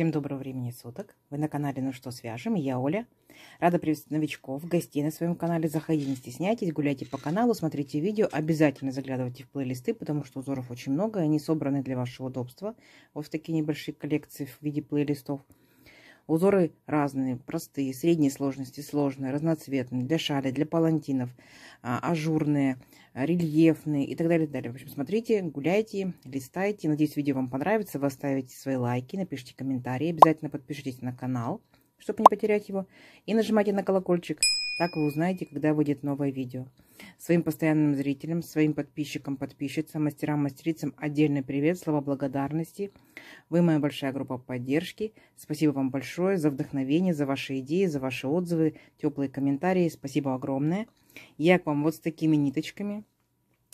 Всем доброго времени суток. Вы на канале «Ну что свяжем?» Я Оля. Рада приветствовать новичков, гостей на своем канале. Заходите, не стесняйтесь, гуляйте по каналу, смотрите видео. Обязательно заглядывайте в плейлисты, потому что узоров очень много. Они собраны для вашего удобства. Вот в такие небольшие коллекции в виде плейлистов. Узоры разные, простые, средней сложности, сложные, разноцветные, для шали, для палантинов, а, ажурные, Э, рельефные и так далее, и так далее. В общем, смотрите, гуляйте, листайте. Надеюсь, видео вам понравится. Вы оставите свои лайки, напишите комментарии. Обязательно подпишитесь на канал, чтобы не потерять его. И нажимайте на колокольчик. Так вы узнаете, когда выйдет новое видео. Своим постоянным зрителям, своим подписчикам, подписчицам, мастерам, мастерицам отдельный привет, слова благодарности. Вы моя большая группа поддержки. Спасибо вам большое за вдохновение, за ваши идеи, за ваши отзывы, теплые комментарии. Спасибо огромное. Я к вам вот с такими ниточками.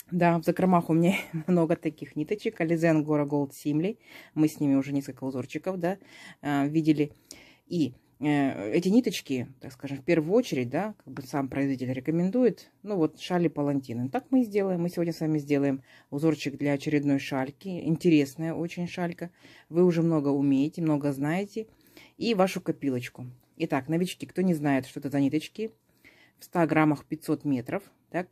Да, в закромах у меня много таких ниточек. Ализен Гора Голд Симли. Мы с ними уже несколько узорчиков, да, а, видели. И э, эти ниточки, так скажем, в первую очередь, да, как бы сам производитель рекомендует, ну вот шали палантины. Так мы и сделаем. Мы сегодня с вами сделаем узорчик для очередной шальки. Интересная очень шалька. Вы уже много умеете, много знаете. И вашу копилочку. Итак, новички, кто не знает, что это за ниточки, в 100 граммах 500 метров. Так?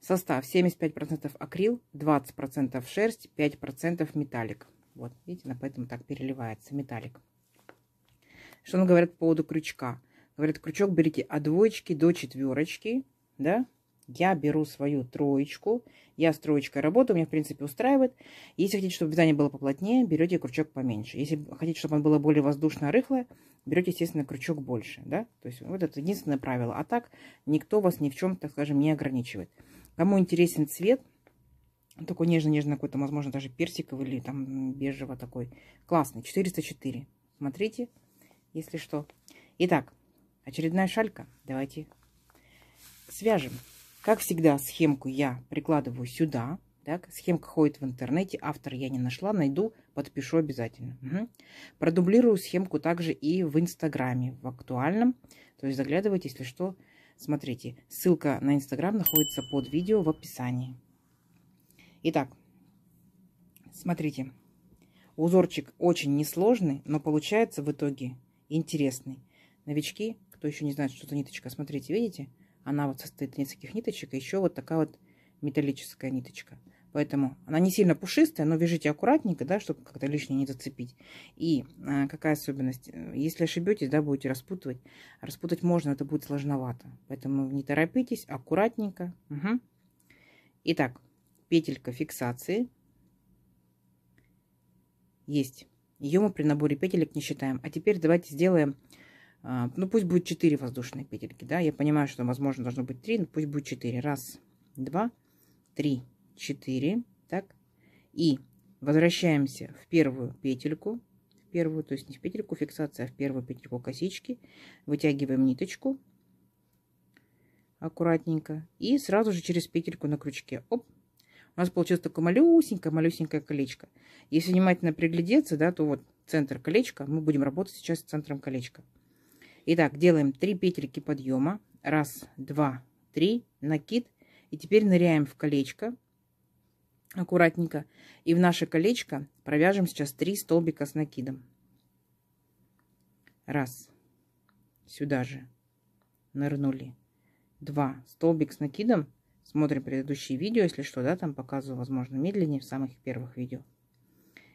Состав 75% акрил, 20% шерсть, 5% металлик. Вот, видите, на поэтому так переливается металлик. Что он говорит по поводу крючка? Говорит, крючок берите от двоечки до четверочки, да, я беру свою троечку, я с троечкой работаю, меня, в принципе, устраивает. Если хотите, чтобы вязание было поплотнее, берете крючок поменьше. Если хотите, чтобы оно было более воздушное, рыхлое, берете, естественно, крючок больше, да. То есть вот это единственное правило. А так никто вас ни в чем, так скажем, не ограничивает. Кому интересен цвет, такой нежно-нежно какой-то, возможно, даже персиковый или там бежево такой. Классный, 404. Смотрите, если что. Итак, очередная шалька. Давайте свяжем. Как всегда, схемку я прикладываю сюда. Так, схемка ходит в интернете, автор я не нашла, найду, подпишу обязательно. Угу. Продублирую схемку также и в Инстаграме, в актуальном. То есть заглядывайте, если что, смотрите. Ссылка на Инстаграм находится под видео в описании. Итак, смотрите. Узорчик очень несложный, но получается в итоге интересный. Новички, кто еще не знает, что это ниточка, смотрите, видите? Она вот состоит из нескольких ниточек, и еще вот такая вот металлическая ниточка. Поэтому она не сильно пушистая, но вяжите аккуратненько, да, чтобы как-то лишнее не зацепить. И а, какая особенность? Если ошибетесь, да, будете распутывать. Распутать можно, это будет сложновато. Поэтому не торопитесь, аккуратненько. Угу. Итак, петелька фиксации есть. Ее мы при наборе петелек не считаем. А теперь давайте сделаем а, ну пусть будет 4 воздушные петельки, да, я понимаю, что возможно должно быть 3, но пусть будет 4, раз, два, три, четыре, так, и возвращаемся в первую петельку, в первую, то есть не в петельку фиксация, а в первую петельку косички, вытягиваем ниточку аккуратненько и сразу же через петельку на крючке, оп, у нас получилось такое малюсенькое-малюсенькое колечко. Если внимательно приглядеться, да, то вот центр колечка, мы будем работать сейчас с центром колечка. Итак, делаем 3 петельки подъема. Раз, два, три. Накид. И теперь ныряем в колечко аккуратненько. И в наше колечко провяжем сейчас 3 столбика с накидом. Раз. Сюда же. Нырнули. Два. Столбик с накидом. Смотрим предыдущие видео, если что, да, там показываю, возможно, медленнее в самых первых видео.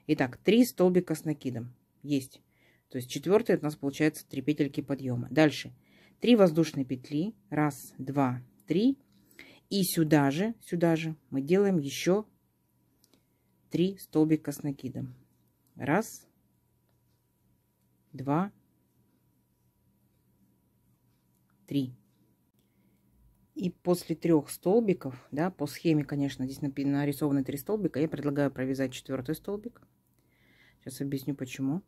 Итак, 3 столбика с накидом. Есть. То есть четвертый у нас получается три петельки подъема. Дальше. 3 воздушные петли. Раз, два, три. И сюда же, сюда же мы делаем еще 3 столбика с накидом. Раз, два, три. И после трех столбиков, да, по схеме, конечно, здесь нарисованы три столбика, я предлагаю провязать четвертый столбик. Сейчас объясню почему.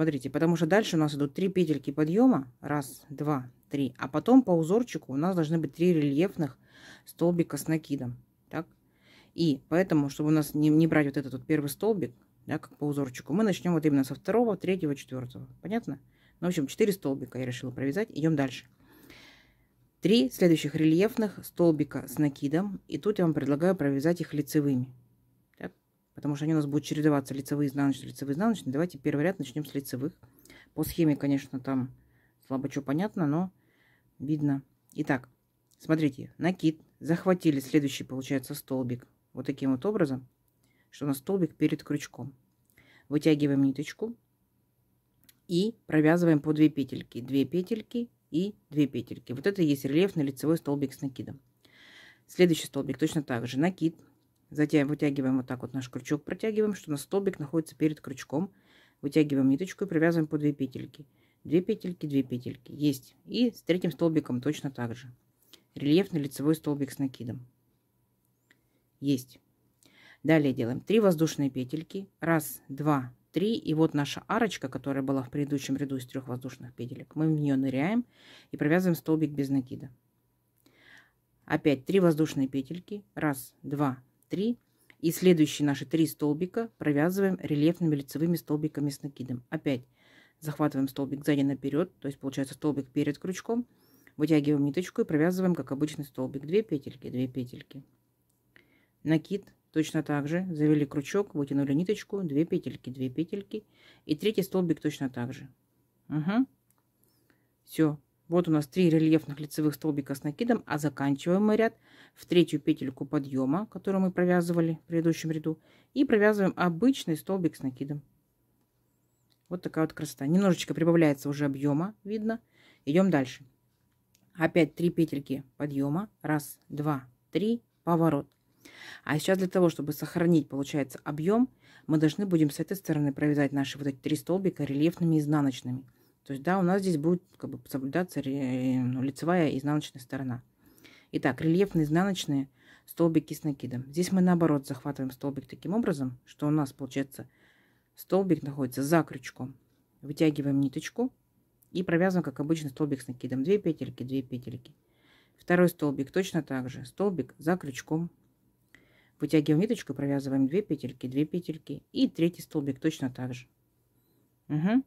Смотрите, потому что дальше у нас идут три петельки подъема. Раз, два, три. А потом по узорчику у нас должны быть три рельефных столбика с накидом. Так? И поэтому, чтобы у нас не, не брать вот этот вот первый столбик, да, как по узорчику, мы начнем вот именно со второго, третьего, четвертого. Понятно? Ну, в общем, четыре столбика я решила провязать. Идем дальше. Три следующих рельефных столбика с накидом. И тут я вам предлагаю провязать их лицевыми потому что они у нас будут чередоваться лицевые, изнаночные, лицевые, изнаночные. Давайте первый ряд начнем с лицевых. По схеме, конечно, там слабо что понятно, но видно. Итак, смотрите, накид. Захватили следующий, получается, столбик. Вот таким вот образом, что у нас столбик перед крючком. Вытягиваем ниточку и провязываем по 2 петельки. 2 петельки и 2 петельки. Вот это и есть рельефный лицевой столбик с накидом. Следующий столбик точно так же. Накид Затем вытягиваем вот так вот наш крючок, протягиваем, что у столбик находится перед крючком. Вытягиваем ниточку и провязываем по 2 петельки. 2 петельки, 2 петельки. Есть. И с третьим столбиком точно так же. Рельефный лицевой столбик с накидом. Есть. Далее делаем 3 воздушные петельки. Раз, два, три. И вот наша арочка, которая была в предыдущем ряду из трех воздушных петелек, мы в нее ныряем и провязываем столбик без накида. Опять 3 воздушные петельки. Раз, два, 3 и следующие наши три столбика провязываем рельефными лицевыми столбиками с накидом. Опять захватываем столбик сзади наперед, то есть получается столбик перед крючком, вытягиваем ниточку и провязываем, как обычный столбик, 2 петельки, 2 петельки. Накид точно также. завели крючок, вытянули ниточку, 2 петельки, 2 петельки и третий столбик точно также. Угу. Все, вот у нас три рельефных лицевых столбика с накидом, а заканчиваем мы ряд в третью петельку подъема, которую мы провязывали в предыдущем ряду, и провязываем обычный столбик с накидом. Вот такая вот красота. Немножечко прибавляется уже объема, видно. Идем дальше. Опять три петельки подъема. Раз, два, три, поворот. А сейчас для того, чтобы сохранить, получается, объем, мы должны будем с этой стороны провязать наши вот эти три столбика рельефными изнаночными. То есть, да, у нас здесь будет как бы соблюдаться э, ну, лицевая и изнаночная сторона. Итак, рельефные изнаночные столбики с накидом. Здесь мы наоборот захватываем столбик таким образом, что у нас получается столбик находится за крючком. Вытягиваем ниточку и провязываем, как обычно, столбик с накидом. Две петельки, две петельки. Второй столбик точно так же. Столбик за крючком. Вытягиваем ниточку, провязываем 2 петельки, 2 петельки. И третий столбик точно так же. Угу.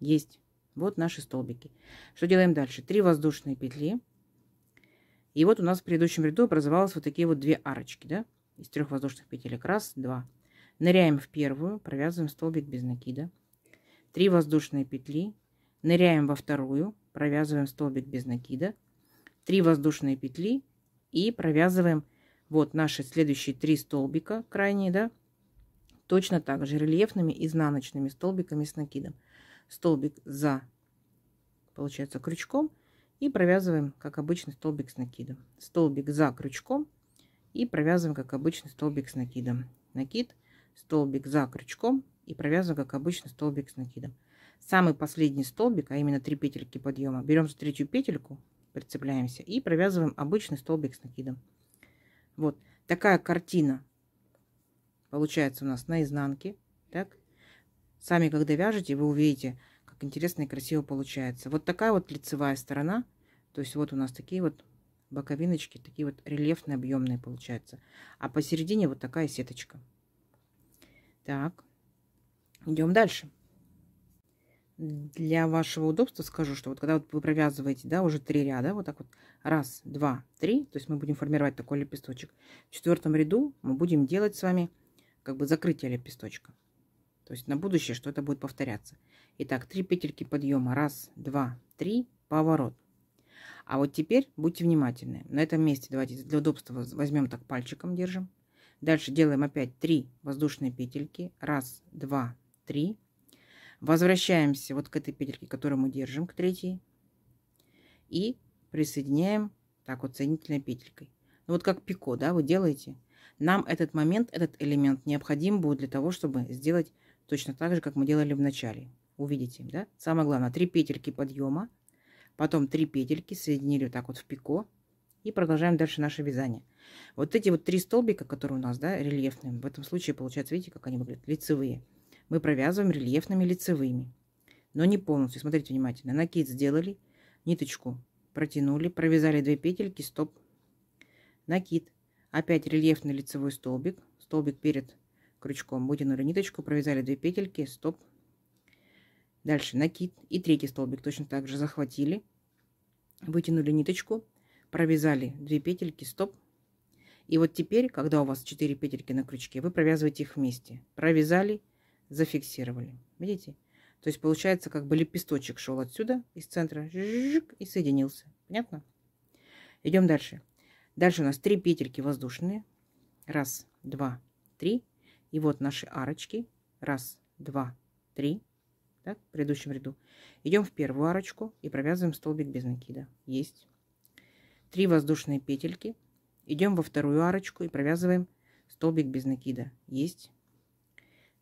Есть. Вот наши столбики. Что делаем дальше? Три воздушные петли. И вот у нас в предыдущем ряду образовалось вот такие вот две арочки, да, из трех воздушных петель: Раз, два. Ныряем в первую, провязываем столбик без накида. Три воздушные петли. Ныряем во вторую, провязываем столбик без накида. Три воздушные петли и провязываем вот наши следующие три столбика крайние, да, точно так же рельефными изнаночными столбиками с накидом столбик за, получается, крючком и провязываем, как обычный столбик с накидом. Столбик за крючком и провязываем, как обычный столбик с накидом. Накид, столбик за крючком и провязываем, как обычный столбик с накидом. Самый последний столбик, а именно 3 петельки подъема, берем третью петельку, прицепляемся и провязываем обычный столбик с накидом. Вот такая картина получается у нас на изнанке. Так, Сами, когда вяжете, вы увидите, как интересно и красиво получается. Вот такая вот лицевая сторона. То есть вот у нас такие вот боковиночки, такие вот рельефные, объемные получаются. А посередине вот такая сеточка. Так, идем дальше. Для вашего удобства скажу, что вот когда вот вы провязываете, да, уже три ряда, вот так вот, раз, два, три, то есть мы будем формировать такой лепесточек. В четвертом ряду мы будем делать с вами как бы закрытие лепесточка. То есть на будущее, что это будет повторяться. Итак, три петельки подъема. Раз, два, три, поворот. А вот теперь будьте внимательны. На этом месте давайте для удобства возьмем так пальчиком, держим. Дальше делаем опять 3 воздушные петельки. Раз, два, три. Возвращаемся вот к этой петельке, которую мы держим, к третьей. И присоединяем так вот соединительной петелькой. Ну, вот как пико, да, вы делаете. Нам этот момент, этот элемент необходим будет для того, чтобы сделать Точно так же, как мы делали в начале. Увидите, да? Самое главное, 3 петельки подъема, потом 3 петельки соединили вот так вот в пико и продолжаем дальше наше вязание. Вот эти вот три столбика, которые у нас, да, рельефные, в этом случае получается, видите, как они выглядят, лицевые. Мы провязываем рельефными лицевыми, но не полностью. Смотрите внимательно. Накид сделали, ниточку протянули, провязали 2 петельки, стоп, накид. Опять рельефный лицевой столбик, столбик перед крючком. Вытянули ниточку, провязали 2 петельки, стоп. Дальше накид и третий столбик точно так же захватили, вытянули ниточку, провязали 2 петельки, стоп. И вот теперь, когда у вас 4 петельки на крючке, вы провязываете их вместе. Провязали, зафиксировали. Видите? То есть получается, как бы лепесточек шел отсюда, из центра, и соединился. Понятно? Идем дальше. Дальше у нас 3 петельки воздушные. Раз, два, три. И вот наши арочки. Раз, два, три. Так, в предыдущем ряду. Идем в первую арочку и провязываем столбик без накида. Есть. Три воздушные петельки. Идем во вторую арочку и провязываем столбик без накида. Есть.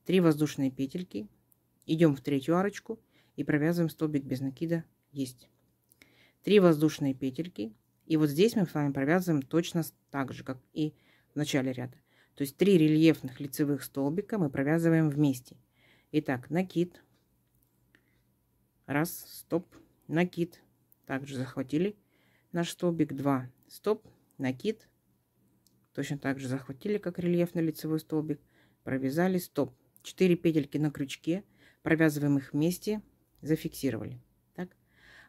Три воздушные петельки. Идем в третью арочку и провязываем столбик без накида. Есть. Три воздушные петельки. И вот здесь мы с вами провязываем точно так же, как и в начале ряда. То есть три рельефных лицевых столбика мы провязываем вместе. Итак, накид. Раз, стоп, накид. Также захватили наш столбик. Два, стоп, накид. Точно так же захватили, как рельефный лицевой столбик. Провязали, стоп. Четыре петельки на крючке. Провязываем их вместе. Зафиксировали. Так.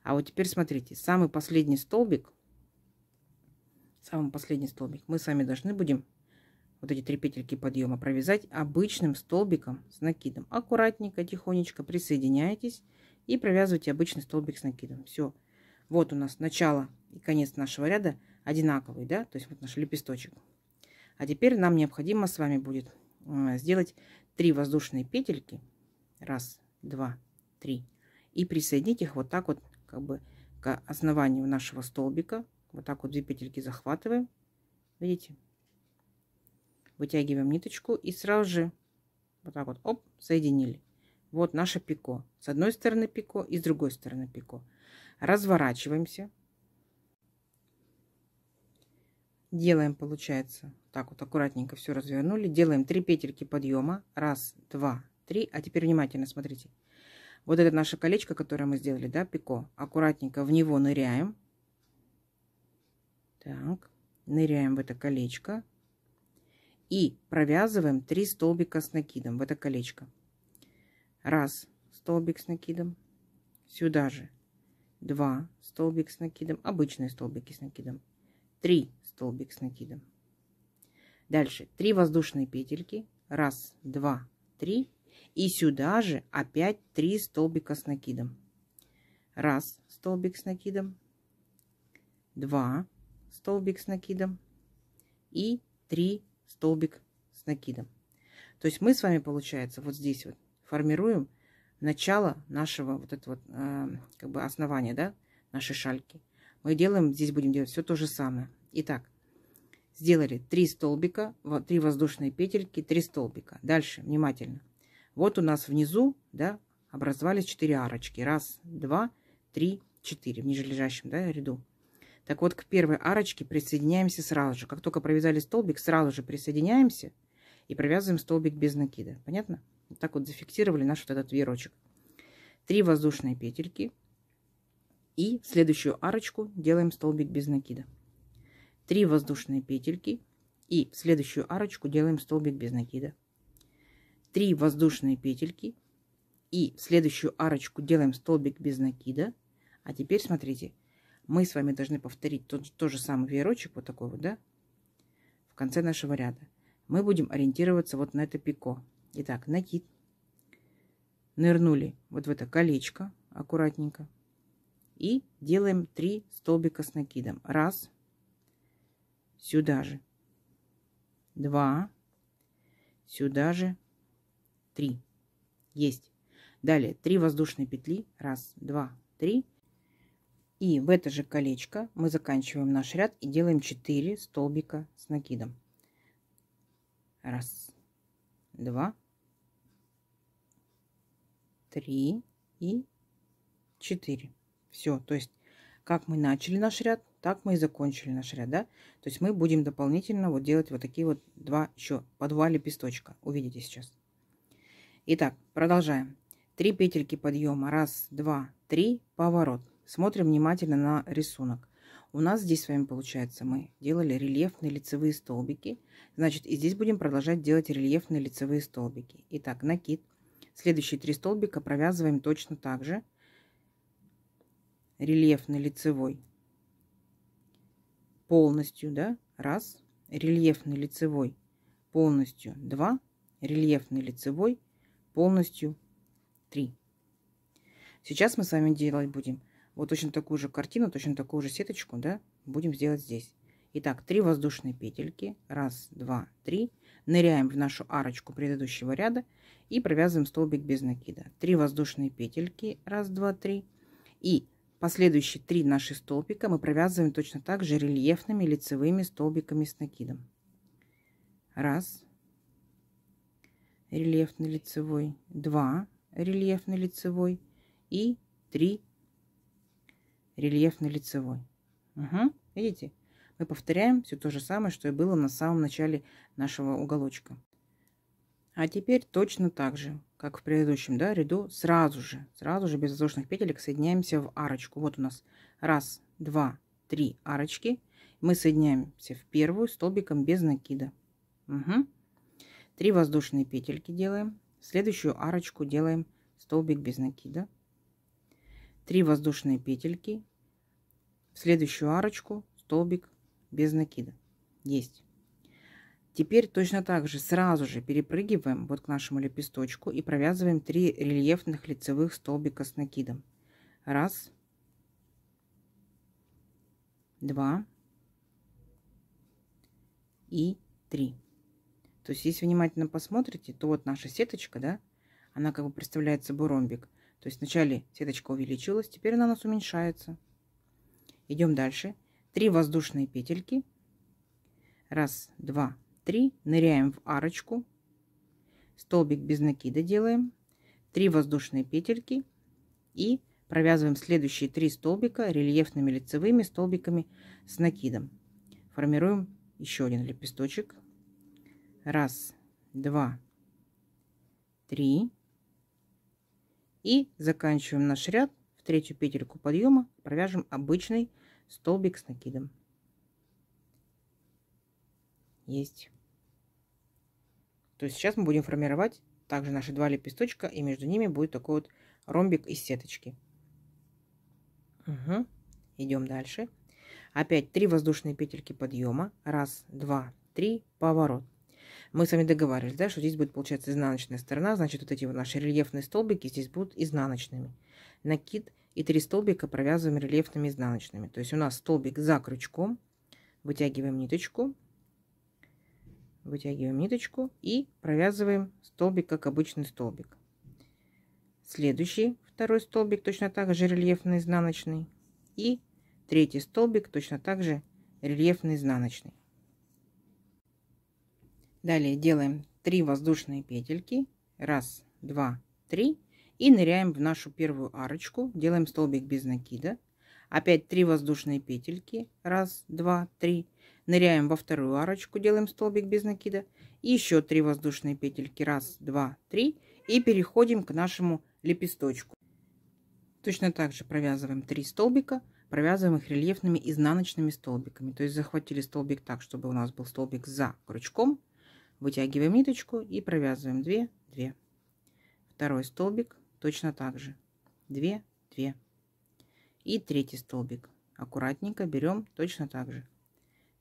А вот теперь смотрите, самый последний столбик, самый последний столбик мы сами должны будем вот эти три петельки подъема провязать обычным столбиком с накидом. Аккуратненько, тихонечко присоединяйтесь и провязывайте обычный столбик с накидом. Все. Вот у нас начало и конец нашего ряда одинаковые, да, то есть вот наш лепесточек. А теперь нам необходимо с вами будет э, сделать 3 воздушные петельки. Раз, два, три. И присоединить их вот так вот как бы к основанию нашего столбика. Вот так вот две петельки захватываем. Видите? Вытягиваем ниточку и сразу же вот так вот, оп, соединили. Вот наше пико. С одной стороны пико и с другой стороны пико. Разворачиваемся. Делаем, получается, так вот аккуратненько все развернули. Делаем 3 петельки подъема. Раз, два, три. А теперь внимательно смотрите. Вот это наше колечко, которое мы сделали, да, пико. Аккуратненько в него ныряем. Так, ныряем в это колечко и провязываем 3 столбика с накидом в это колечко. Раз столбик с накидом, сюда же 2 столбик с накидом, обычные столбики с накидом, 3 столбик с накидом. Дальше 3 воздушные петельки, 1, 2, 3 и сюда же опять 3 столбика с накидом. 1 столбик с накидом, 2 столбик с накидом и 3 столбик с накидом. То есть мы с вами, получается, вот здесь вот формируем начало нашего вот этого э, а, как бы основания, да, нашей шальки. Мы делаем, здесь будем делать все то же самое. Итак, сделали 3 столбика, 3 воздушные петельки, 3 столбика. Дальше, внимательно. Вот у нас внизу, да, образовались 4 арочки. Раз, два, три, четыре в нижележащем да, ряду. Так вот, к первой арочке присоединяемся сразу же. Как только провязали столбик, сразу же присоединяемся и провязываем столбик без накида. Понятно? Вот так вот зафиксировали наш вот этот веерочек. Три воздушные петельки. И в следующую арочку делаем столбик без накида. Три воздушные петельки. И в следующую арочку делаем столбик без накида. Три воздушные петельки. И в следующую арочку делаем столбик без накида. А теперь смотрите мы с вами должны повторить тот, тот же самый веерочек, вот такой вот, да, в конце нашего ряда. Мы будем ориентироваться вот на это пико. Итак, накид. Нырнули вот в это колечко аккуратненько. И делаем 3 столбика с накидом. Раз. Сюда же. Два. Сюда же. Три. Есть. Далее 3 воздушные петли. Раз, два, три. И в это же колечко мы заканчиваем наш ряд и делаем 4 столбика с накидом. Раз, два, три и четыре. Все, то есть как мы начали наш ряд, так мы и закончили наш ряд, да? То есть мы будем дополнительно вот делать вот такие вот два еще по два лепесточка. Увидите сейчас. Итак, продолжаем. 3 петельки подъема. Раз, два, три, поворот. Смотрим внимательно на рисунок. У нас здесь с вами получается, мы делали рельефные лицевые столбики. Значит, и здесь будем продолжать делать рельефные лицевые столбики. Итак, накид. Следующие три столбика провязываем точно так же. Рельефный лицевой полностью, да, раз. Рельефный лицевой полностью, два. Рельефный лицевой полностью, три. Сейчас мы с вами делать будем вот точно такую же картину, точно такую же сеточку, да, будем сделать здесь. Итак, три воздушные петельки. Раз, два, три. Ныряем в нашу арочку предыдущего ряда и провязываем столбик без накида. Три воздушные петельки. Раз, два, три. И последующие три наши столбика мы провязываем точно так же рельефными лицевыми столбиками с накидом. Раз. Рельефный лицевой. Два. Рельефный лицевой. И три рельефно-лицевой. Угу, видите? Мы повторяем все то же самое, что и было на самом начале нашего уголочка. А теперь точно так же, как в предыдущем да, ряду, сразу же, сразу же без воздушных петелек соединяемся в арочку. Вот у нас раз, два, три арочки. Мы соединяемся в первую столбиком без накида. Угу. 3 воздушные петельки делаем. Следующую арочку делаем столбик без накида. 3 воздушные петельки, в следующую арочку столбик без накида. Есть. Теперь точно так же сразу же перепрыгиваем вот к нашему лепесточку и провязываем 3 рельефных лицевых столбика с накидом. Раз, два и три. То есть, если внимательно посмотрите, то вот наша сеточка, да, она как бы представляет собой ромбик – то есть вначале сеточка увеличилась, теперь она у нас уменьшается. Идем дальше. Три воздушные петельки. Раз, два, три. Ныряем в арочку. Столбик без накида делаем. Три воздушные петельки. И провязываем следующие три столбика рельефными лицевыми столбиками с накидом. Формируем еще один лепесточек. Раз, два, три. И заканчиваем наш ряд. В третью петельку подъема провяжем обычный столбик с накидом. Есть. То есть сейчас мы будем формировать также наши два лепесточка, и между ними будет такой вот ромбик из сеточки. Угу. Идем дальше. Опять три воздушные петельки подъема. Раз, два, три. Поворот мы с вами договаривались, да, что здесь будет, получаться изнаночная сторона, значит, вот эти вот наши рельефные столбики здесь будут изнаночными. Накид и три столбика провязываем рельефными изнаночными. То есть у нас столбик за крючком, вытягиваем ниточку, вытягиваем ниточку и провязываем столбик, как обычный столбик. Следующий, второй столбик точно так же рельефный изнаночный. И третий столбик точно так же рельефный изнаночный. Далее делаем 3 воздушные петельки. Раз, два, три. И ныряем в нашу первую арочку. Делаем столбик без накида. Опять 3 воздушные петельки. Раз, два, три. Ныряем во вторую арочку. Делаем столбик без накида. И еще 3 воздушные петельки. Раз, два, три. И переходим к нашему лепесточку. Точно так же провязываем 3 столбика, провязываем их рельефными изнаночными столбиками. То есть захватили столбик так, чтобы у нас был столбик за крючком, Вытягиваем ниточку и провязываем 2, 2. Второй столбик точно так же. 2, 2. И третий столбик. Аккуратненько берем точно так же.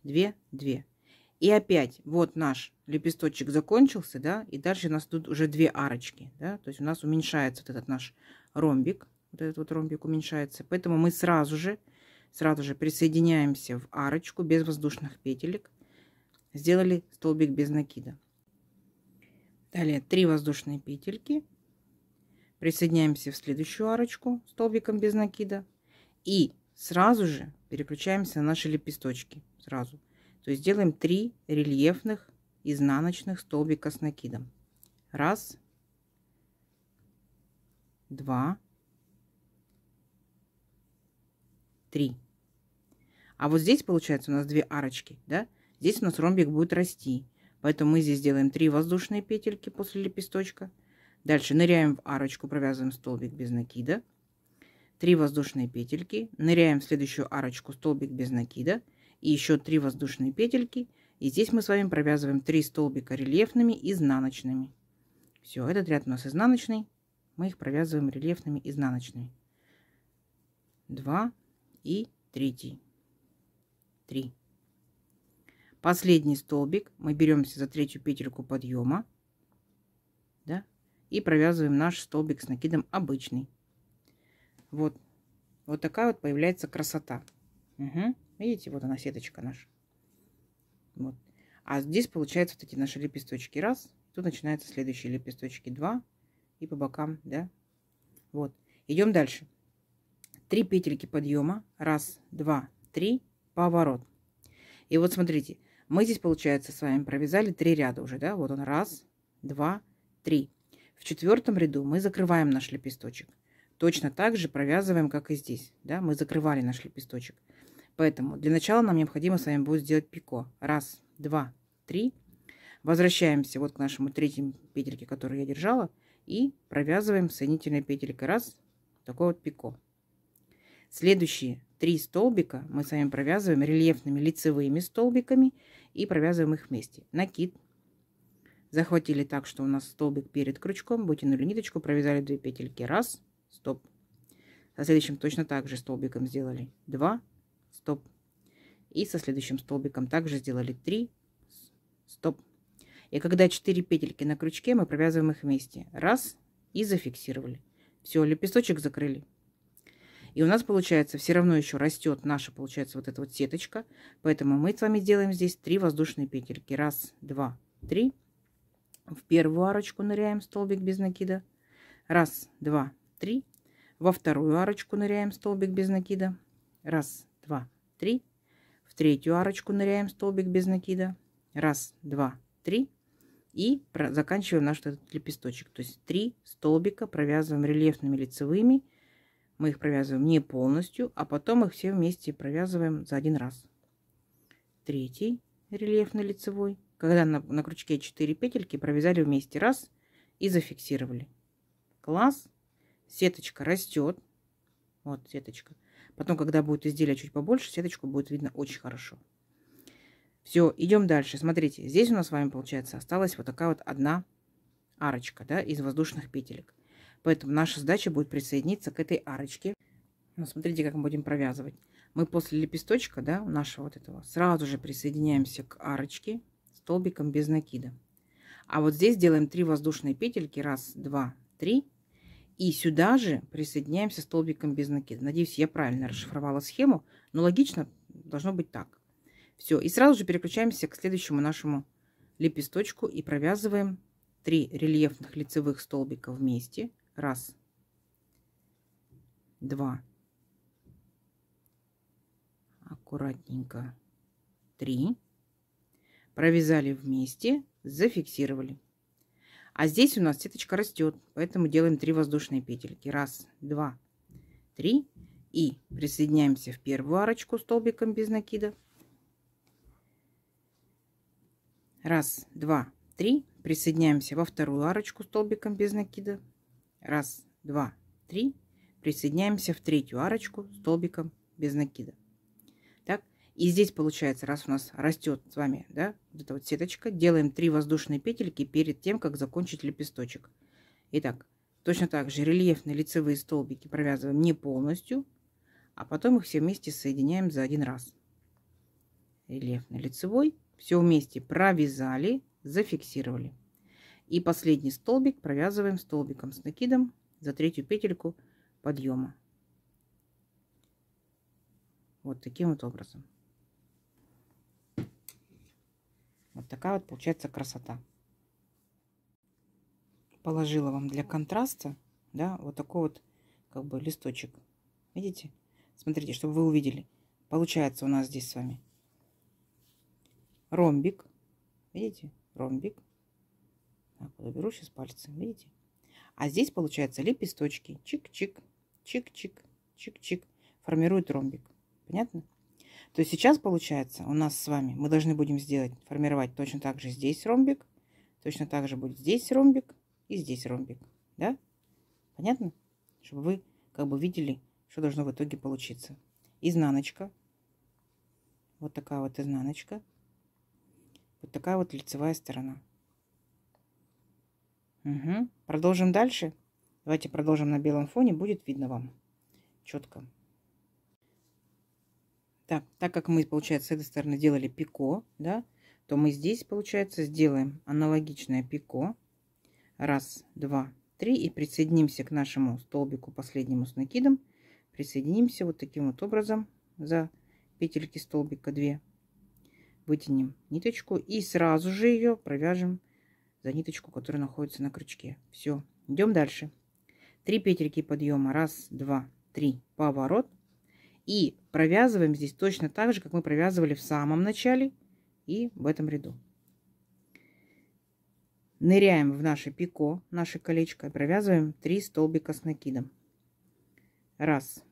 2, 2. И опять вот наш лепесточек закончился, да, и дальше у нас тут уже две арочки, да, то есть у нас уменьшается вот этот наш ромбик, вот этот вот ромбик уменьшается, поэтому мы сразу же, сразу же присоединяемся в арочку без воздушных петелек, сделали столбик без накида. Далее 3 воздушные петельки. Присоединяемся в следующую арочку столбиком без накида. И сразу же переключаемся на наши лепесточки. Сразу. То есть делаем 3 рельефных изнаночных столбика с накидом. Раз, два, три. А вот здесь получается у нас две арочки, да? Здесь у нас ромбик будет расти. Поэтому мы здесь делаем 3 воздушные петельки после лепесточка. Дальше ныряем в арочку, провязываем столбик без накида. 3 воздушные петельки. Ныряем в следующую арочку, столбик без накида. И еще 3 воздушные петельки. И здесь мы с вами провязываем 3 столбика рельефными изнаночными. Все, этот ряд у нас изнаночный. Мы их провязываем рельефными изнаночными. 2 и 3. 3. Последний столбик мы беремся за третью петельку подъема да, и провязываем наш столбик с накидом обычный. Вот, вот такая вот появляется красота. Угу. Видите, вот она сеточка наша. Вот. А здесь получается вот эти наши лепесточки. Раз. Тут начинаются следующие лепесточки. Два. И по бокам, да. Вот. Идем дальше. Три петельки подъема. Раз, два, три. Поворот. И вот смотрите. Мы здесь, получается, с вами провязали три ряда уже, да? Вот он, раз, два, три. В четвертом ряду мы закрываем наш лепесточек. Точно так же провязываем, как и здесь, да? Мы закрывали наш лепесточек. Поэтому для начала нам необходимо с вами будет сделать пико. Раз, два, три. Возвращаемся вот к нашему третьему петельке, которую я держала, и провязываем соединительной петелькой раз, такой вот пико. Следующие Три столбика мы с вами провязываем рельефными лицевыми столбиками и провязываем их вместе. Накид. Захватили так, что у нас столбик перед крючком, вытянули ниточку, провязали две петельки. Раз, стоп. Со следующим точно так же столбиком сделали 2, стоп. И со следующим столбиком также сделали 3, стоп. И когда 4 петельки на крючке, мы провязываем их вместе. Раз и зафиксировали. Все, лепесточек закрыли. И у нас, получается, все равно еще растет наша, получается, вот эта вот сеточка. Поэтому мы с вами делаем здесь три воздушные петельки. Раз, два, три. В первую арочку ныряем столбик без накида. Раз, два, три. Во вторую арочку ныряем столбик без накида. Раз, два, три. В третью арочку ныряем столбик без накида. Раз, два, три. И заканчиваем наш этот лепесточек. То есть три столбика провязываем рельефными лицевыми. Мы их провязываем не полностью, а потом их все вместе провязываем за один раз. Третий рельефно-лицевой, когда на, на крючке 4 петельки провязали вместе раз и зафиксировали. Класс. Сеточка растет. Вот сеточка. Потом, когда будет изделие чуть побольше, сеточку будет видно очень хорошо. Все, идем дальше. Смотрите, здесь у нас с вами, получается, осталась вот такая вот одна арочка, да, из воздушных петелек. Поэтому наша задача будет присоединиться к этой арочке. Ну, смотрите, как мы будем провязывать. Мы после лепесточка, да, нашего вот этого, сразу же присоединяемся к арочке столбиком без накида. А вот здесь делаем 3 воздушные петельки. Раз, два, три. И сюда же присоединяемся столбиком без накида. Надеюсь, я правильно расшифровала схему. Но логично должно быть так. Все. И сразу же переключаемся к следующему нашему лепесточку и провязываем 3 рельефных лицевых столбика вместе – Раз. Два. Аккуратненько. Три. Провязали вместе, зафиксировали. А здесь у нас сеточка растет, поэтому делаем три воздушные петельки. Раз, два, три. И присоединяемся в первую арочку столбиком без накида. Раз, два, три. Присоединяемся во вторую арочку столбиком без накида. Раз, два, три. Присоединяемся в третью арочку столбиком без накида. Так, и здесь получается, раз у нас растет с вами, да, вот эта вот сеточка, делаем 3 воздушные петельки перед тем, как закончить лепесточек. Итак, точно так же рельефные лицевые столбики провязываем не полностью, а потом их все вместе соединяем за один раз. Рельефный лицевой, все вместе провязали, зафиксировали. И последний столбик провязываем столбиком с накидом за третью петельку подъема. Вот таким вот образом. Вот такая вот получается красота. Положила вам для контраста, да, вот такой вот как бы листочек. Видите? Смотрите, чтобы вы увидели. Получается у нас здесь с вами ромбик. Видите? Ромбик. Так, вот беру сейчас пальцем, видите? А здесь получается лепесточки. Чик-чик, чик-чик, чик-чик. Формирует ромбик. Понятно? То есть сейчас получается у нас с вами, мы должны будем сделать, формировать точно так же здесь ромбик, точно так же будет здесь ромбик и здесь ромбик. Да? Понятно? Чтобы вы как бы видели, что должно в итоге получиться. Изнаночка. Вот такая вот изнаночка. Вот такая вот лицевая сторона. Угу. Продолжим дальше. Давайте продолжим на белом фоне, будет видно вам четко. Так, так как мы, получается, с этой стороны делали пико, да, то мы здесь, получается, сделаем аналогичное пико. Раз, два, три. И присоединимся к нашему столбику последнему с накидом. Присоединимся вот таким вот образом за петельки столбика 2. Вытянем ниточку и сразу же ее провяжем за ниточку, которая находится на крючке. Все, идем дальше. Три петельки подъема. Раз, два, три. Поворот. И провязываем здесь точно так же, как мы провязывали в самом начале и в этом ряду. Ныряем в наше пико, наше колечко, и провязываем 3 столбика с накидом. Раз,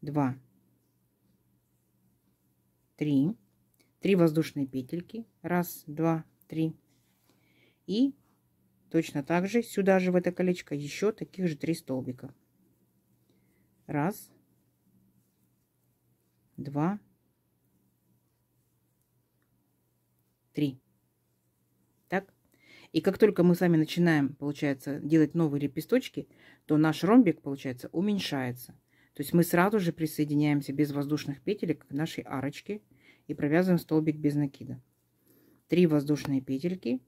два, три. 3 воздушные петельки. Раз, два, три. И точно так же сюда же в это колечко еще таких же 3 столбика. Раз, два, три. Так. И как только мы сами начинаем, получается, делать новые лепесточки, то наш ромбик, получается, уменьшается. То есть мы сразу же присоединяемся без воздушных петелек к нашей арочке – и провязываем столбик без накида 3 воздушные петельки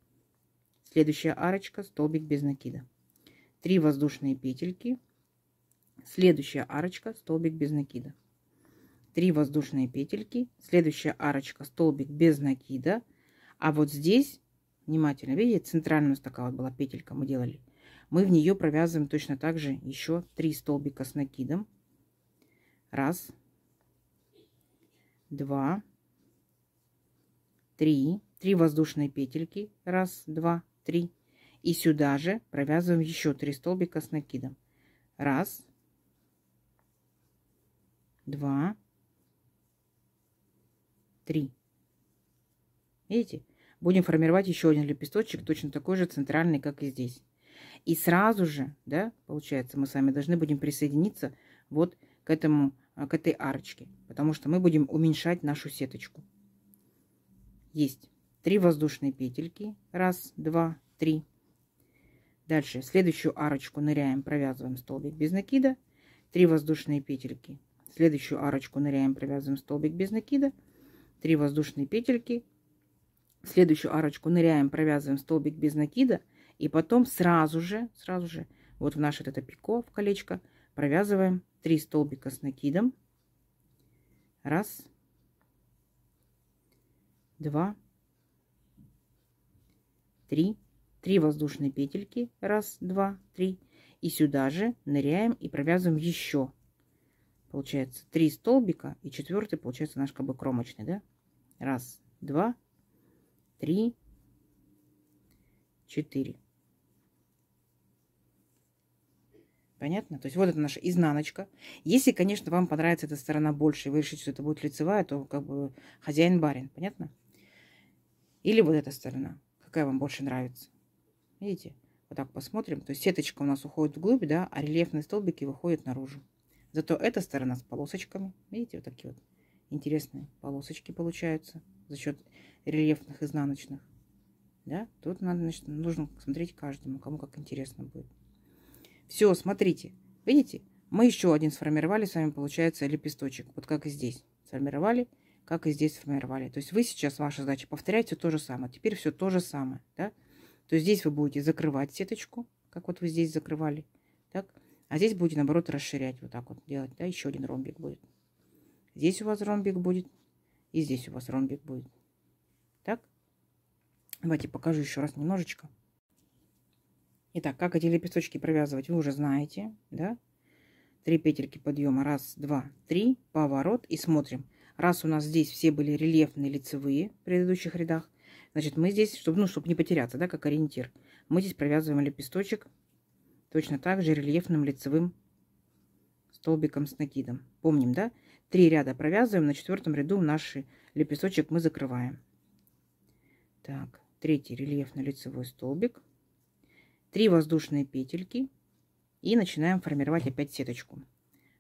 следующая арочка столбик без накида 3 воздушные петельки следующая арочка столбик без накида 3 воздушные петельки следующая арочка столбик без накида а вот здесь внимательно видите центральная у нас такая вот была петелька мы делали мы в нее провязываем точно так же еще 3 столбика с накидом раз два 3, 3 воздушные петельки, 1, 2, 3. И сюда же провязываем еще 3 столбика с накидом. 1, 2, 3. Видите? Будем формировать еще один лепесточек, точно такой же центральный, как и здесь. И сразу же, да, получается, мы с вами должны будем присоединиться вот к этому, к этой арочке, потому что мы будем уменьшать нашу сеточку есть 3 воздушные петельки. Раз, два, три. Дальше следующую арочку ныряем, провязываем столбик без накида. 3 воздушные петельки. Следующую арочку ныряем, провязываем столбик без накида. 3 воздушные петельки. Следующую арочку ныряем, провязываем столбик без накида. И потом сразу же, сразу же, вот в наше это пико, в колечко, провязываем 3 столбика с накидом. Раз, два, три. Три воздушные петельки. Раз, два, три. И сюда же ныряем и провязываем еще. Получается три столбика и четвертый, получается наш как бы кромочный, да? Раз, два, три, четыре. Понятно? То есть вот это наша изнаночка. Если, конечно, вам понравится эта сторона больше, и вы решите, что это будет лицевая, то как бы хозяин-барин. Понятно? Или вот эта сторона. Какая вам больше нравится? Видите? Вот так посмотрим. То есть сеточка у нас уходит вглубь, да, а рельефные столбики выходят наружу. Зато эта сторона с полосочками. Видите, вот такие вот интересные полосочки получаются за счет рельефных изнаночных. Да? Тут надо, значит, нужно смотреть каждому, кому как интересно будет. Все, смотрите. Видите? Мы еще один сформировали с вами, получается, лепесточек. Вот как и здесь. Сформировали как и здесь сформировали. То есть вы сейчас, ваша задача повторять все то же самое. Теперь все то же самое. Да? То есть здесь вы будете закрывать сеточку, как вот вы здесь закрывали. Так? А здесь будете, наоборот, расширять. Вот так вот делать. Да? Еще один ромбик будет. Здесь у вас ромбик будет. И здесь у вас ромбик будет. Так? Давайте покажу еще раз немножечко. Итак, как эти лепесточки провязывать, вы уже знаете. Да? Три петельки подъема. Раз, два, три. Поворот. И смотрим Раз у нас здесь все были рельефные лицевые в предыдущих рядах, значит, мы здесь, чтобы, ну, чтобы не потеряться, да, как ориентир, мы здесь провязываем лепесточек точно так же рельефным лицевым столбиком с накидом. Помним, да? Три ряда провязываем, на четвертом ряду наш лепесточек мы закрываем. Так, третий рельефно-лицевой столбик, три воздушные петельки и начинаем формировать опять сеточку,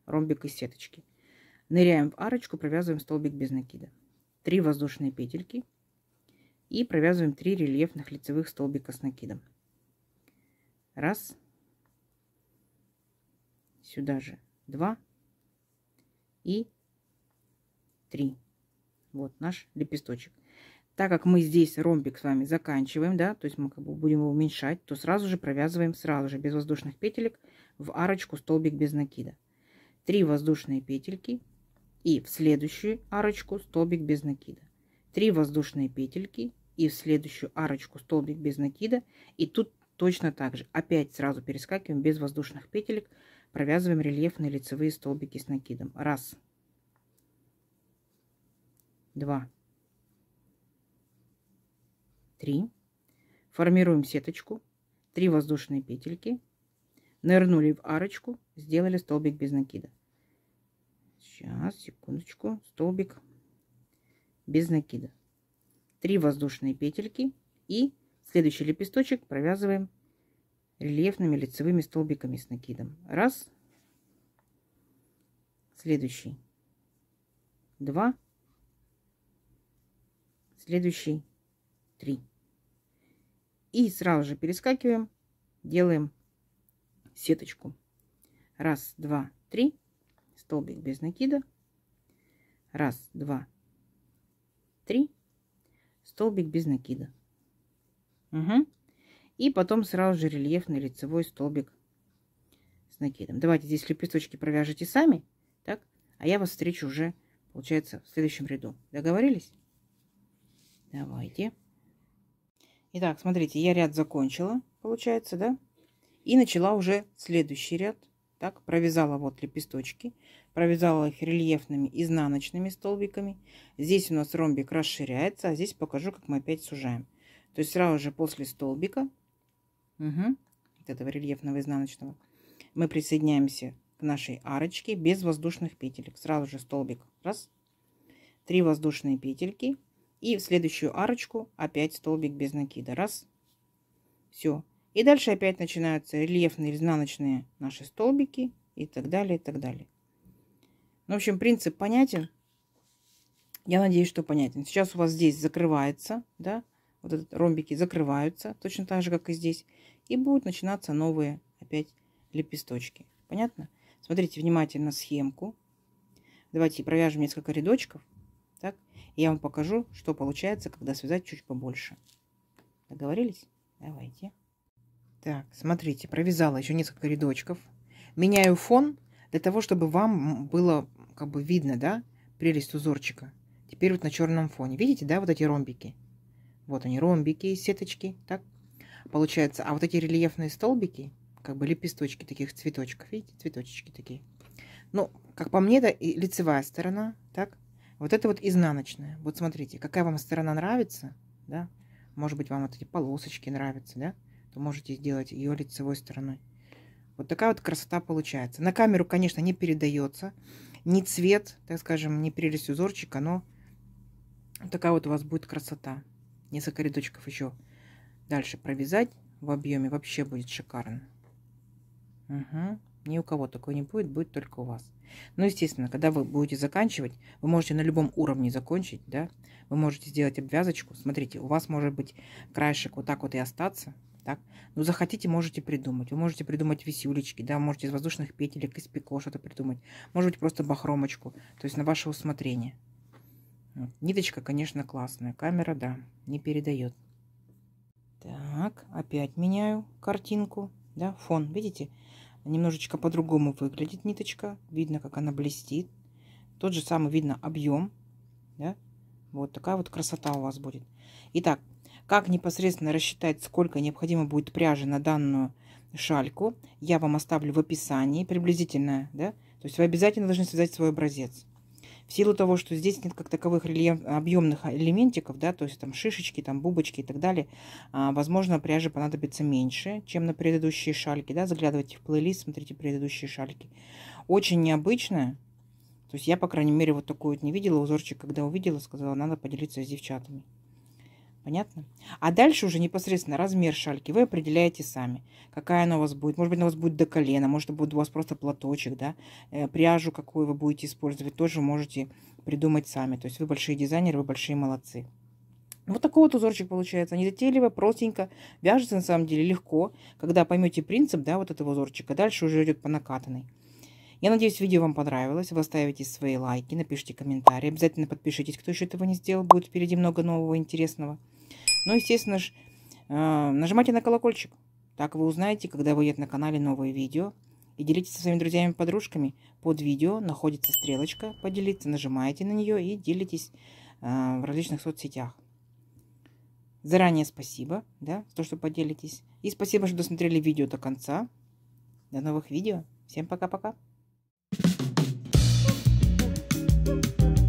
ромбик из сеточки. Ныряем в арочку, провязываем столбик без накида. 3 воздушные петельки и провязываем 3 рельефных лицевых столбика с накидом. Раз. Сюда же 2 и 3. Вот наш лепесточек. Так как мы здесь ромбик с вами заканчиваем, да, то есть мы как бы будем его уменьшать, то сразу же провязываем сразу же без воздушных петелек в арочку столбик без накида. 3 воздушные петельки и в следующую арочку столбик без накида. 3 воздушные петельки и в следующую арочку столбик без накида. И тут точно так же. Опять сразу перескакиваем без воздушных петелек. Провязываем рельефные лицевые столбики с накидом. Раз. Два. Три. Формируем сеточку. Три воздушные петельки. Нырнули в арочку. Сделали столбик без накида. Сейчас, секундочку. Столбик без накида. Три воздушные петельки и следующий лепесточек провязываем рельефными лицевыми столбиками с накидом. Раз. Следующий. Два. Следующий. Три. И сразу же перескакиваем, делаем сеточку. Раз, два, три столбик без накида. Раз, два, три. Столбик без накида. Угу. И потом сразу же рельефный лицевой столбик с накидом. Давайте здесь лепесточки провяжите сами. Так, а я вас встречу уже, получается, в следующем ряду. Договорились? Давайте. Итак, смотрите, я ряд закончила, получается, да? И начала уже следующий ряд. Так, провязала вот лепесточки, провязала их рельефными изнаночными столбиками. Здесь у нас ромбик расширяется, а здесь покажу, как мы опять сужаем. То есть сразу же после столбика, угу, вот этого рельефного изнаночного, мы присоединяемся к нашей арочке без воздушных петелек. Сразу же столбик, раз, три воздушные петельки и в следующую арочку опять столбик без накида, раз, все. И дальше опять начинаются рельефные, изнаночные наши столбики и так далее, и так далее. Ну, в общем, принцип понятен. Я надеюсь, что понятен. Сейчас у вас здесь закрывается, да, вот этот ромбики закрываются, точно так же, как и здесь. И будут начинаться новые опять лепесточки. Понятно? Смотрите внимательно схемку. Давайте провяжем несколько рядочков. Так, и я вам покажу, что получается, когда связать чуть побольше. Договорились? Давайте. Так, смотрите, провязала еще несколько рядочков. Меняю фон для того, чтобы вам было как бы видно, да, прелесть узорчика. Теперь вот на черном фоне. Видите, да, вот эти ромбики? Вот они, ромбики и сеточки, так получается. А вот эти рельефные столбики, как бы лепесточки таких цветочков, видите, цветочечки такие. Ну, как по мне, да, и лицевая сторона, так. Вот это вот изнаночная. Вот смотрите, какая вам сторона нравится, да. Может быть, вам вот эти полосочки нравятся, да то можете сделать ее лицевой стороной. Вот такая вот красота получается. На камеру, конечно, не передается. Ни цвет, так скажем, не прелесть узорчика, но такая вот у вас будет красота. Несколько рядочков еще дальше провязать в объеме вообще будет шикарно. Угу. Ни у кого такого не будет, будет только у вас. Ну, естественно, когда вы будете заканчивать, вы можете на любом уровне закончить, да. Вы можете сделать обвязочку. Смотрите, у вас может быть краешек вот так вот и остаться, так? Ну, захотите, можете придумать. Вы можете придумать висюлечки, да, можете из воздушных петелек, из пико что-то придумать. Может быть, просто бахромочку, то есть на ваше усмотрение. Вот. Ниточка, конечно, классная. Камера, да, не передает. Так, опять меняю картинку, да, фон, видите? Немножечко по-другому выглядит ниточка. Видно, как она блестит. Тот же самый, видно, объем, да? Вот такая вот красота у вас будет. Итак, как непосредственно рассчитать, сколько необходимо будет пряжи на данную шальку, я вам оставлю в описании приблизительно, да? То есть вы обязательно должны связать свой образец. В силу того, что здесь нет как таковых объемных элементиков, да, то есть там шишечки, там бубочки и так далее, а, возможно, пряжи понадобится меньше, чем на предыдущие шальки, да, заглядывайте в плейлист, смотрите предыдущие шальки. Очень необычно, то есть я, по крайней мере, вот такую вот не видела узорчик, когда увидела, сказала, надо поделиться с девчатами. Понятно? А дальше уже непосредственно размер шальки вы определяете сами. Какая она у вас будет. Может быть, она у вас будет до колена, может, будет у вас просто платочек, да. Э, пряжу, какую вы будете использовать, тоже можете придумать сами. То есть вы большие дизайнеры, вы большие молодцы. Вот такой вот узорчик получается. Незатейливо, простенько. Вяжется на самом деле легко. Когда поймете принцип, да, вот этого узорчика, дальше уже идет по накатанной. Я надеюсь, видео вам понравилось. Вы оставите свои лайки, напишите комментарии. Обязательно подпишитесь, кто еще этого не сделал. Будет впереди много нового интересного. Ну, естественно же, э, нажимайте на колокольчик. Так вы узнаете, когда выйдет на канале новое видео. И делитесь со своими друзьями и подружками. Под видео находится стрелочка «Поделиться». Нажимаете на нее и делитесь э, в различных соцсетях. Заранее спасибо, да, за то, что поделитесь. И спасибо, что досмотрели видео до конца. До новых видео. Всем пока-пока. thank you